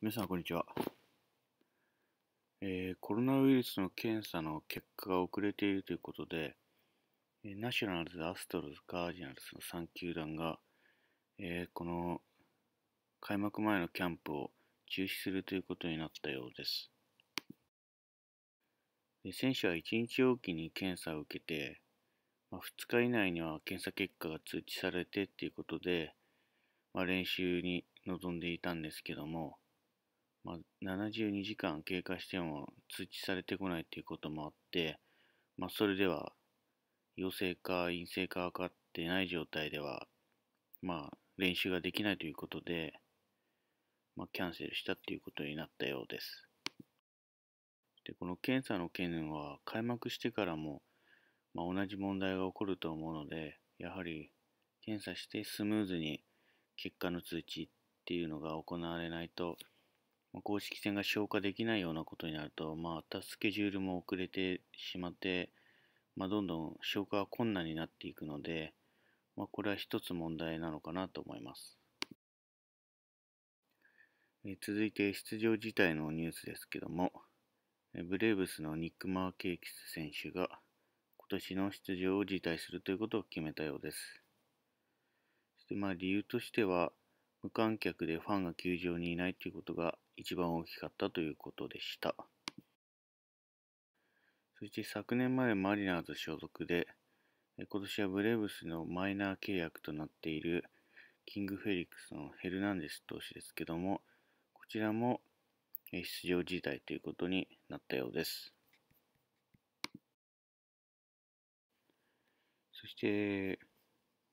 皆さん、こんにちは、えー、コロナウイルスの検査の結果が遅れているということで、ナショナルズ、アストロズ、ガージナルズの3球団が、えー、この開幕前のキャンプを中止するということになったようです。で選手は1日おきに検査を受けて、まあ、2日以内には検査結果が通知されてということで、まあ、練習に臨んでいたんですけども、まあ、72時間経過しても通知されてこないということもあって、まあ、それでは陽性か陰性か分かってない状態では、まあ、練習ができないということで、まあ、キャンセルしたっていうことになったようです。でこの検査の懸念は開幕してからも、まあ、同じ問題が起こると思うのでやはり検査してスムーズに結果の通知っていうのが行われないと、ま公式戦が消化できないようなことになると、またスケジュールも遅れてしまって、まどんどん消化が困難になっていくので、まこれは一つ問題なのかなと思います。え続いて出場自体のニュースですけども、ブレーブスのニック・マーケーキス選手が今年の出場を辞退するということを決めたようです。そしてまあ理由としては、無観客でファンが球場にいないということが一番大きかったということでした。そして昨年までマリナーズ所属で、今年はブレーブスのマイナー契約となっているキング・フェリックスのヘルナンデス投手ですけども、こちらも出場辞退ということになったようです。そして、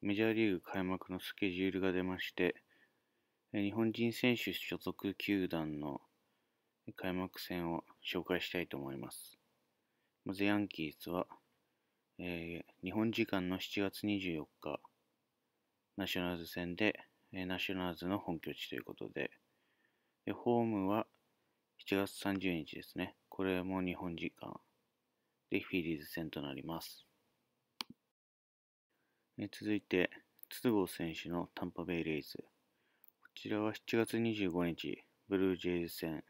メジャーリーグ開幕のスケジュールが出まして、日本人選手所属球団の開幕戦を紹介したいと思います。まずヤンキースは、えー、日本時間の7月24日、ナショナルズ戦で、えー、ナショナルズの本拠地ということで、でホームは7月30日ですね。これも日本時間でフィリーズ戦となります。え続いて、筒香選手のタンパベイレイズ。ちらは7月25日、ブルージェイズ戦。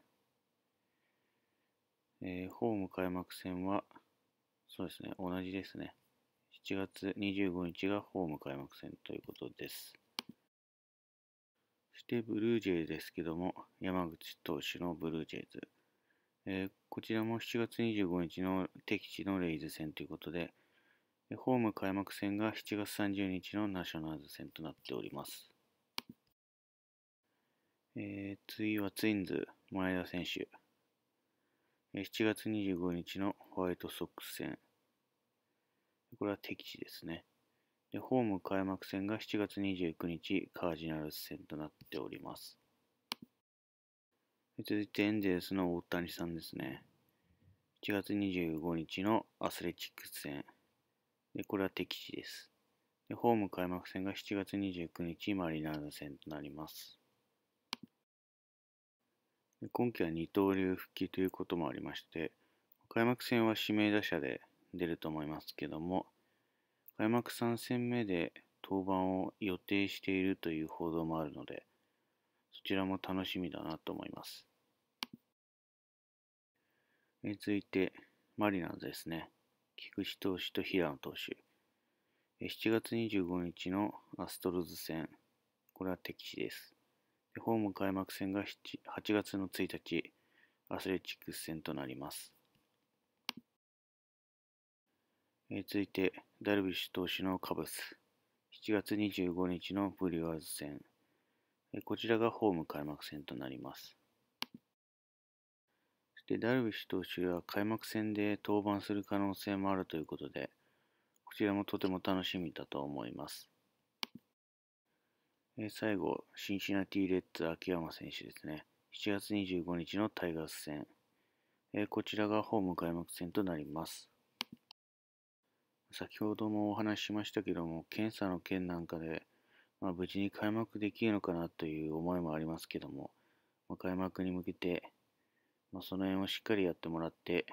えー、ホーム開幕戦は、そうですね、同じですね。7月25日がホーム開幕戦ということです。そしてブルージェイズですけども、山口投手のブルージェイズ。えー、こちらも7月25日の敵地のレイズ戦ということで、ホーム開幕戦が7月30日のナショナルズ戦となっております。えー、次はツインズ、前田選手。7月25日のホワイトソックス戦。これは敵地ですね。でホーム開幕戦が7月29日、カージナルス戦となっております。続いてエンゼルスの大谷さんですね。7月25日のアスレチックス戦。でこれは敵地ですで。ホーム開幕戦が7月29日、マリナーズ戦となります。今季は二刀流復帰ということもありまして、開幕戦は指名打者で出ると思いますけども、開幕3戦目で登板を予定しているという報道もあるので、そちらも楽しみだなと思います。続いて、マリナーズですね。菊池投手と平野投手。7月25日のアストロズ戦、これは敵地です。ホーム開幕戦が8月の1日、アスレチックス戦となります。え続いて、ダルビッシュ投手のカブス。7月25日のブリュワーズ戦。えこちらがホーム開幕戦となります。そしてダルビッシュ投手は開幕戦で登板する可能性もあるということで、こちらもとても楽しみだと思います。え最後、シンシナティ・レッツ・秋山選手ですね。7月25日のタイガース戦。えこちらがホーム開幕戦となります。先ほどもお話ししましたけども、検査の件なんかで、まあ、無事に開幕できるのかなという思いもありますけども、まあ、開幕に向けて、まあ、その辺をしっかりやってもらって、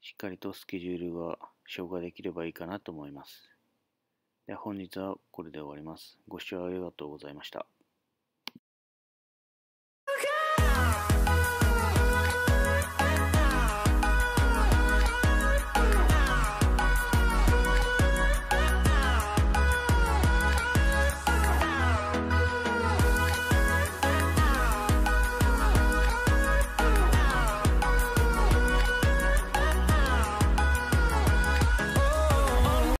しっかりとスケジュールが消化できればいいかなと思います。では本日はこれで終わります。ご視聴ありがとうございました。